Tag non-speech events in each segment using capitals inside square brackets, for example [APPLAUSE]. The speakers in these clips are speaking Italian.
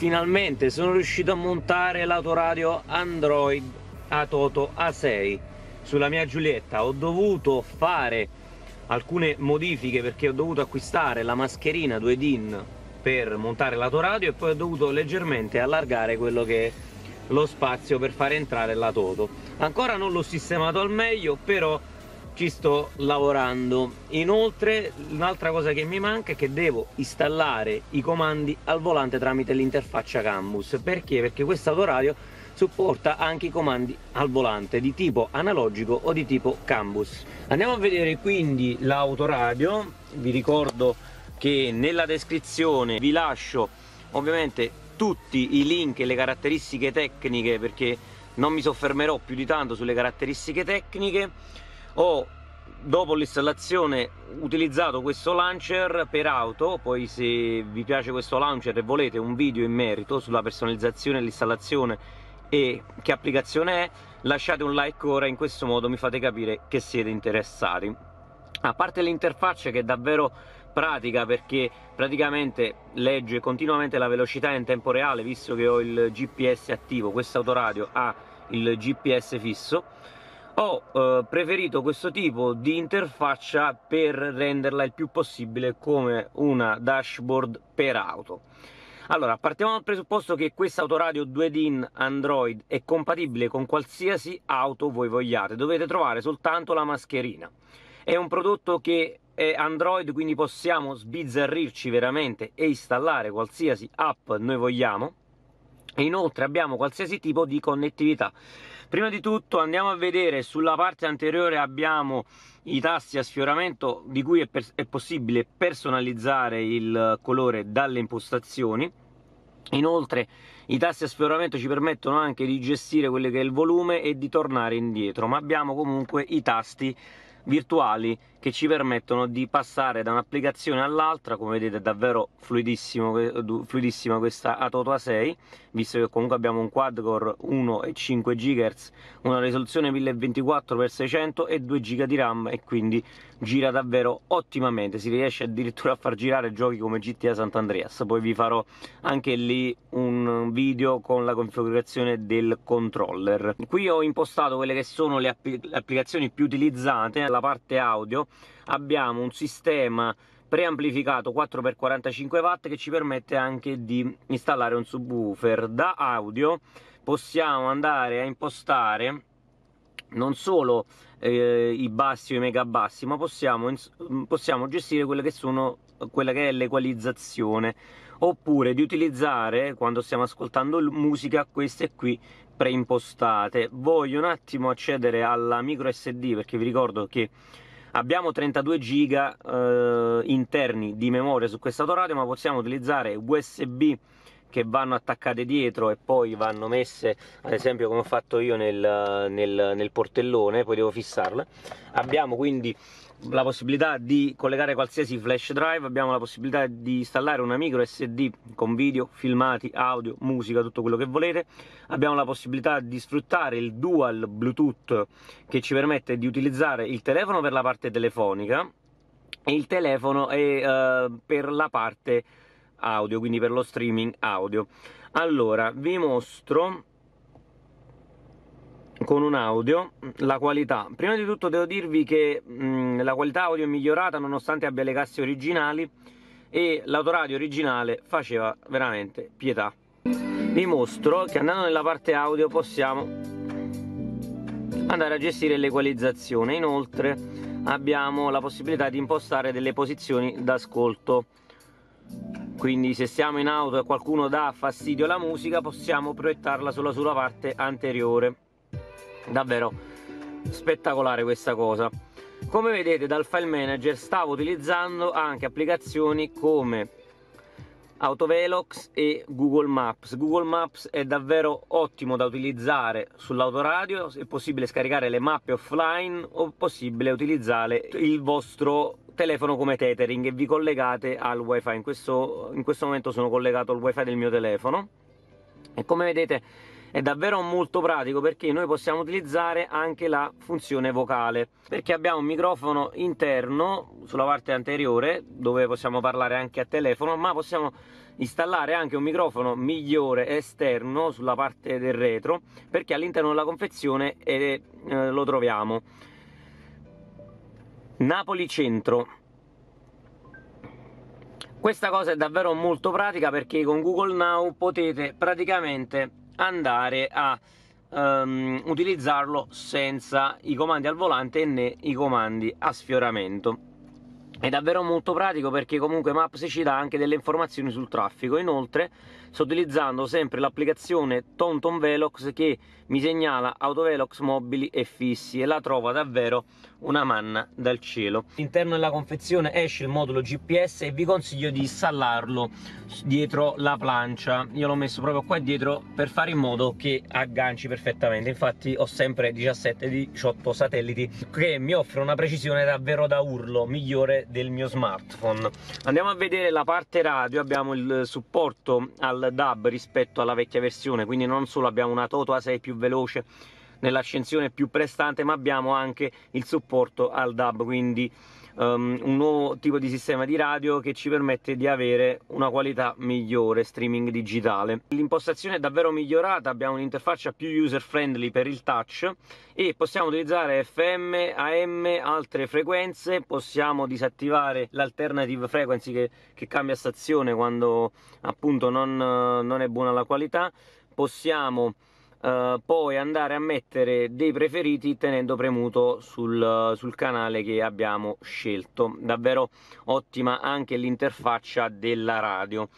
finalmente sono riuscito a montare l'autoradio Android a Toto A6 sulla mia Giulietta. Ho dovuto fare alcune modifiche perché ho dovuto acquistare la mascherina 2 DIN per montare l'autoradio e poi ho dovuto leggermente allargare quello che è lo spazio per far entrare la Toto. Ancora non l'ho sistemato al meglio, però ci sto lavorando. Inoltre un'altra cosa che mi manca è che devo installare i comandi al volante tramite l'interfaccia cambus Perché? Perché questo autoradio supporta anche i comandi al volante di tipo analogico o di tipo cambus Andiamo a vedere quindi l'autoradio. Vi ricordo che nella descrizione vi lascio ovviamente tutti i link e le caratteristiche tecniche perché non mi soffermerò più di tanto sulle caratteristiche tecniche ho dopo l'installazione utilizzato questo launcher per auto poi se vi piace questo launcher e volete un video in merito sulla personalizzazione e l'installazione e che applicazione è lasciate un like ora in questo modo mi fate capire che siete interessati a parte l'interfaccia che è davvero pratica perché praticamente legge continuamente la velocità in tempo reale visto che ho il GPS attivo questo autoradio ha il GPS fisso ho eh, preferito questo tipo di interfaccia per renderla il più possibile come una dashboard per auto allora, partiamo dal presupposto che questa autoradio 2D in Android è compatibile con qualsiasi auto voi vogliate, dovete trovare soltanto la mascherina. È un prodotto che è Android, quindi possiamo sbizzarrirci veramente e installare qualsiasi app noi vogliamo. E inoltre abbiamo qualsiasi tipo di connettività Prima di tutto andiamo a vedere sulla parte anteriore abbiamo i tasti a sfioramento di cui è, è possibile personalizzare il colore dalle impostazioni. Inoltre i tasti a sfioramento ci permettono anche di gestire quello che è il volume e di tornare indietro, ma abbiamo comunque i tasti virtuali che ci permettono di passare da un'applicazione all'altra, come vedete è davvero fluidissima questa Atoto 6 visto che comunque abbiamo un quad-core 1,5 GHz, una risoluzione 1024x600 e 2 GB di RAM e quindi gira davvero ottimamente, si riesce addirittura a far girare giochi come GTA Sant'Andreas, poi vi farò anche lì un video con la configurazione del controller. Qui ho impostato quelle che sono le, app le applicazioni più utilizzate, la parte audio, abbiamo un sistema preamplificato 4x45W che ci permette anche di installare un subwoofer. Da audio possiamo andare a impostare non solo eh, i bassi o i megabassi, ma possiamo, possiamo gestire quelle che sono quella che è l'equalizzazione oppure di utilizzare quando stiamo ascoltando musica queste qui preimpostate voglio un attimo accedere alla micro SD perché vi ricordo che Abbiamo 32 giga eh, interni di memoria su questa autoradio, ma possiamo utilizzare USB che vanno attaccate dietro e poi vanno messe, ad esempio come ho fatto io nel, nel, nel portellone, poi devo fissarle. Abbiamo quindi la possibilità di collegare qualsiasi flash drive, abbiamo la possibilità di installare una micro SD con video, filmati, audio, musica, tutto quello che volete, abbiamo la possibilità di sfruttare il dual Bluetooth che ci permette di utilizzare il telefono per la parte telefonica e il telefono è, uh, per la parte audio, quindi per lo streaming audio. Allora, vi mostro con un audio, la qualità. Prima di tutto devo dirvi che mh, la qualità audio è migliorata nonostante abbia le casse originali e l'autoradio originale faceva veramente pietà. Vi mostro che andando nella parte audio possiamo andare a gestire l'equalizzazione. Inoltre abbiamo la possibilità di impostare delle posizioni d'ascolto. Quindi se siamo in auto e qualcuno dà fastidio alla musica possiamo proiettarla sulla sola parte anteriore davvero spettacolare questa cosa come vedete dal file manager stavo utilizzando anche applicazioni come Autovelox e Google Maps Google Maps è davvero ottimo da utilizzare sull'autoradio è possibile scaricare le mappe offline o possibile utilizzare il vostro telefono come tethering e vi collegate al wifi in questo, in questo momento sono collegato al wifi del mio telefono e come vedete è davvero molto pratico perché noi possiamo utilizzare anche la funzione vocale perché abbiamo un microfono interno sulla parte anteriore dove possiamo parlare anche a telefono ma possiamo installare anche un microfono migliore esterno sulla parte del retro perché all'interno della confezione eh, eh lo troviamo Napoli Centro questa cosa è davvero molto pratica perché con Google Now potete praticamente andare a um, utilizzarlo senza i comandi al volante né i comandi a sfioramento è davvero molto pratico perché comunque Maps ci dà anche delle informazioni sul traffico inoltre sto utilizzando sempre l'applicazione Tonton Velox che mi segnala autovelox mobili e fissi e la trova davvero una manna dal cielo all'interno della confezione esce il modulo GPS e vi consiglio di installarlo dietro la plancia io l'ho messo proprio qua dietro per fare in modo che agganci perfettamente infatti ho sempre 17-18 satelliti che mi offre una precisione davvero da urlo migliore del mio smartphone. Andiamo a vedere la parte radio, abbiamo il supporto al DAB rispetto alla vecchia versione, quindi non solo abbiamo una Toto A6 più veloce nell'ascensione più prestante, ma abbiamo anche il supporto al DAB, quindi um, un nuovo tipo di sistema di radio che ci permette di avere una qualità migliore streaming digitale l'impostazione è davvero migliorata abbiamo un'interfaccia più user friendly per il touch e possiamo utilizzare FM, AM, altre frequenze possiamo disattivare l'alternative frequency che, che, cambia stazione quando appunto non, non è buona la qualità possiamo Uh, poi andare a mettere dei preferiti tenendo premuto sul, sul, canale che abbiamo scelto davvero ottima anche l'interfaccia della radio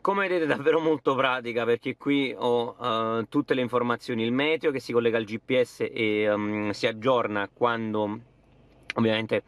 come vedete davvero molto pratica perché qui ho uh, tutte le informazioni il meteo che si collega al gps e um, si aggiorna quando ovviamente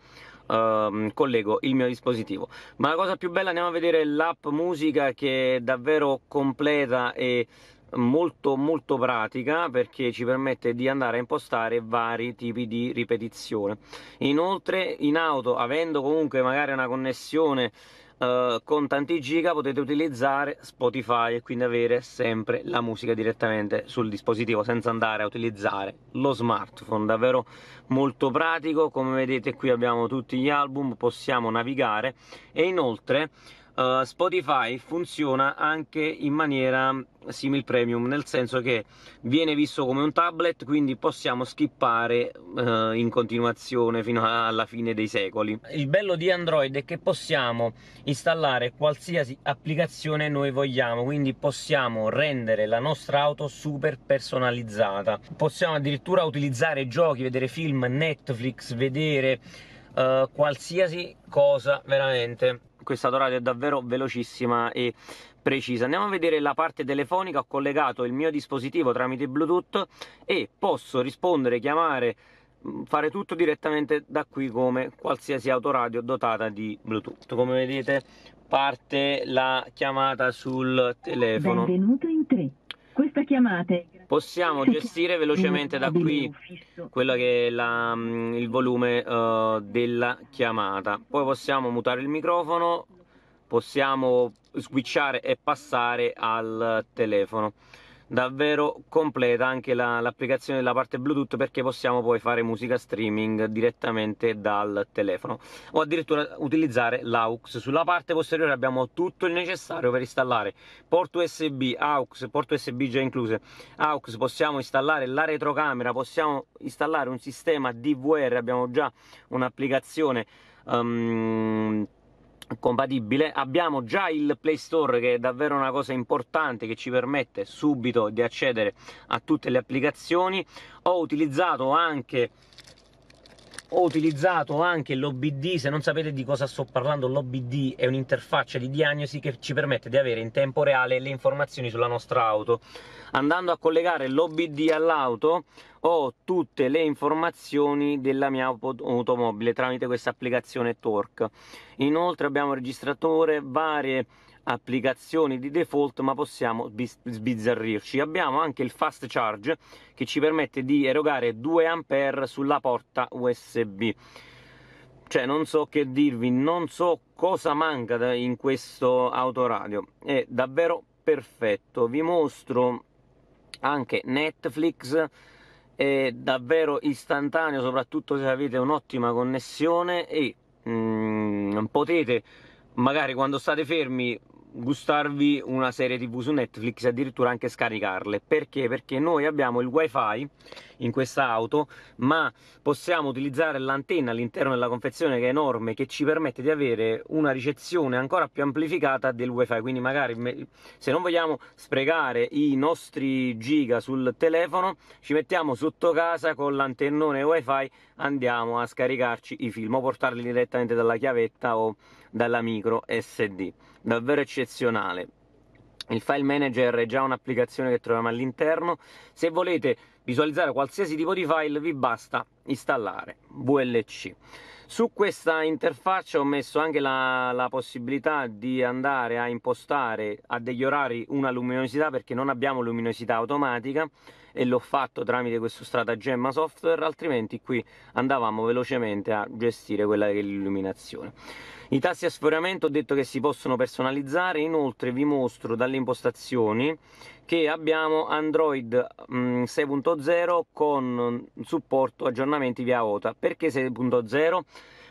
Uh, collego il mio dispositivo ma la cosa più bella andiamo a vedere l'app musica che è davvero completa e molto molto pratica perché ci permette di andare a impostare vari tipi di ripetizione inoltre in auto avendo comunque magari una connessione Uh, con tanti giga potete utilizzare Spotify e quindi avere sempre la musica direttamente sul dispositivo senza andare a utilizzare lo smartphone davvero molto pratico come vedete qui abbiamo tutti gli album possiamo navigare e inoltre uh, Spotify funziona anche in maniera simil premium, nel senso che viene visto come un tablet, quindi possiamo skippare uh, in continuazione fino alla fine dei secoli. Il bello di Android è che possiamo installare qualsiasi applicazione noi vogliamo, quindi possiamo rendere la nostra auto super personalizzata. Possiamo addirittura utilizzare giochi, vedere film, Netflix, vedere Uh, qualsiasi cosa veramente questa dorata è davvero velocissima e precisa. Andiamo a vedere la parte telefonica, ho collegato il mio dispositivo tramite Bluetooth e posso rispondere, chiamare, mm, fare tutto direttamente da qui come qualsiasi autoradio dotata di Bluetooth. Come vedete parte la chiamata sul telefono. Benvenuto in 3. Questa chiamata è possiamo [LAUGHS] gestire velocemente da qui quello che è la, mm, il volume uh, della chiamata. Poi possiamo mutare il microfono, possiamo switchare e passare al telefono davvero completa anche la, l'applicazione della parte Bluetooth perché possiamo poi fare musica streaming direttamente dal telefono o addirittura utilizzare l'AUX. Sulla parte posteriore abbiamo tutto il necessario per installare porto USB, AUX, porto USB già incluse, AUX, possiamo installare la retrocamera, possiamo installare un sistema DVR, abbiamo già un'applicazione Um, compatibile. Abbiamo già il Play Store che è davvero una cosa importante che ci permette subito di accedere a tutte le applicazioni. Ho utilizzato anche ho utilizzato anche l'OBD, se non sapete di cosa sto parlando l'OBD è un'interfaccia di diagnosi che ci permette di avere in tempo reale le informazioni sulla nostra auto andando a collegare l'OBD all'auto ho tutte le informazioni della mia automobile tramite questa applicazione Torque inoltre abbiamo registratore, varie applicazioni di default ma possiamo sbizzarrirci abbiamo anche il fast charge che ci permette di erogare 2 a sulla porta usb cioè non so che dirvi non so cosa manca in questo autoradio è davvero perfetto vi mostro anche netflix è davvero istantaneo soprattutto se avete un'ottima connessione e mm, potete magari quando state fermi gustarvi una serie tv su Netflix e addirittura anche scaricarle perché? Perché noi abbiamo il wifi in questa auto ma possiamo utilizzare l'antenna all'interno della confezione che è enorme che ci permette di avere una ricezione ancora più amplificata del wifi quindi magari se non vogliamo sprecare i nostri giga sul telefono ci mettiamo sotto casa con l'antennone wifi andiamo a scaricarci i film o portarli direttamente dalla chiavetta o dalla micro SD, davvero eccezionale. Il file manager è già un'applicazione che troviamo all'interno. Se volete visualizzare qualsiasi tipo di file vi basta installare VLC. Su questa interfaccia ho messo anche la, la possibilità di andare a impostare a degli orari una luminosità perché non abbiamo luminosità automatica e l'ho fatto tramite questo stratagemma software, altrimenti qui andavamo velocemente a gestire quella che è l'illuminazione. I tasti a sforamento ho detto che si possono personalizzare, inoltre vi mostro dalle impostazioni che abbiamo Android 6.0 mm, con mm, supporto aggiornamenti via OTA. Perché 6.0?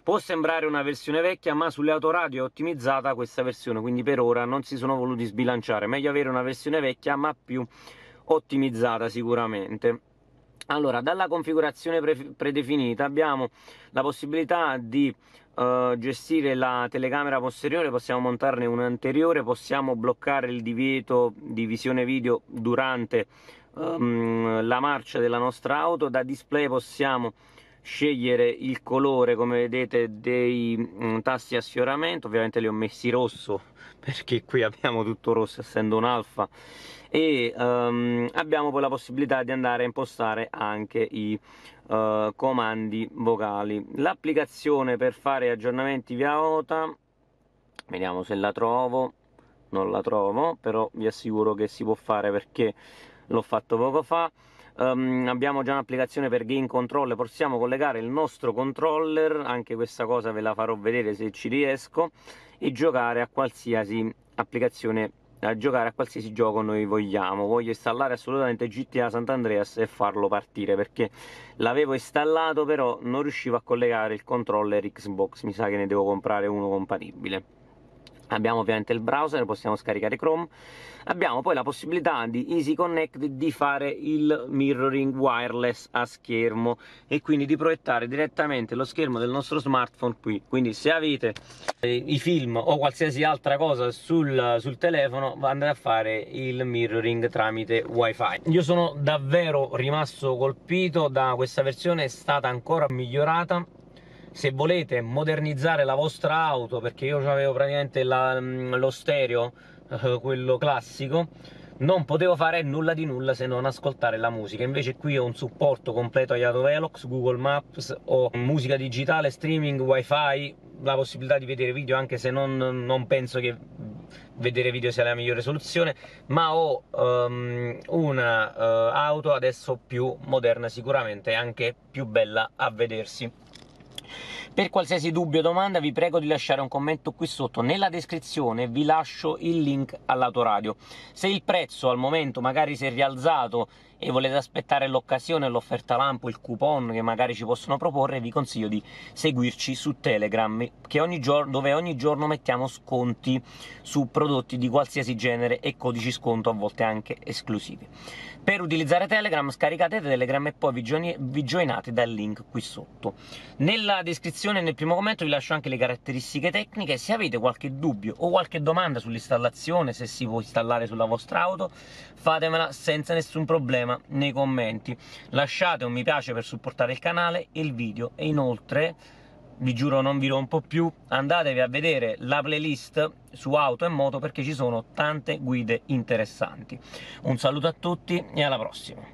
Può sembrare una versione vecchia, ma sulle autoradio è ottimizzata questa versione, quindi per ora non si sono voluti sbilanciare. Meglio avere una versione vecchia, ma più ottimizzata sicuramente. Allora, dalla configurazione pre predefinita abbiamo la possibilità di Uh, gestire la telecamera posteriore, possiamo montarne un'anteriore, possiamo bloccare il divieto di visione video durante um, la marcia della nostra auto, da display possiamo scegliere il colore come vedete dei um, tasti a sfioramento, ovviamente li ho messi rosso [LAUGHS] perché qui abbiamo tutto rosso essendo un alfa e um, abbiamo poi la possibilità di andare a impostare anche i uh, comandi vocali. L'applicazione per fare aggiornamenti via OTA, vediamo se la trovo, non la trovo, però vi assicuro che si può fare perché l'ho fatto poco fa. Um, abbiamo già un'applicazione per game controller, possiamo collegare il nostro controller, anche questa cosa ve la farò vedere se ci riesco, e giocare a qualsiasi applicazione a giocare a qualsiasi gioco noi vogliamo. Voglio installare assolutamente GTA Sant'Andreas e farlo partire perché l'avevo installato però non riuscivo a collegare il controller Xbox, mi sa che ne devo comprare uno compatibile. Abbiamo ovviamente il browser, possiamo scaricare Chrome. Abbiamo poi la possibilità di Easy Connect di fare il mirroring wireless a schermo e quindi di proiettare direttamente lo schermo del nostro smartphone qui. Quindi se avete eh, i film o qualsiasi altra cosa sul, sul telefono andate a fare il mirroring tramite wifi. Io sono davvero rimasto colpito da questa versione, è stata ancora migliorata se volete modernizzare la vostra auto, perché io avevo praticamente la, mm, lo stereo, eh, quello classico, non potevo fare nulla di nulla se non ascoltare la musica invece qui ho un supporto completo agli Autovelox, Google Maps, ho musica digitale, streaming, wifi la possibilità di vedere video anche se non, non penso che vedere video sia la migliore soluzione ma ho um, una uh, auto adesso più moderna sicuramente e anche più bella a vedersi per qualsiasi dubbio o domanda vi prego di lasciare un commento qui sotto. Nella descrizione vi lascio il link all'autoradio. Se il prezzo al momento magari si è rialzato e volete aspettare l'occasione, l'offerta lampo, il coupon che magari ci possono proporre, vi consiglio di seguirci su Telegram, ogni giorno, dove ogni giorno mettiamo sconti su prodotti di qualsiasi genere e codici sconto, a volte anche esclusivi. Per utilizzare Telegram scaricate Telegram e poi vi, gio vi joinate dal link qui sotto. Nella descrizione e nel primo commento vi lascio anche le caratteristiche tecniche, se avete qualche dubbio o qualche domanda sull'installazione, se si può installare sulla vostra auto, fatemela senza nessun problema problema nei commenti. Lasciate un mi piace per supportare il canale e il video e inoltre vi giuro non vi rompo più, andatevi a vedere la playlist su auto e moto perché ci sono tante guide interessanti. Un saluto a tutti e alla prossima!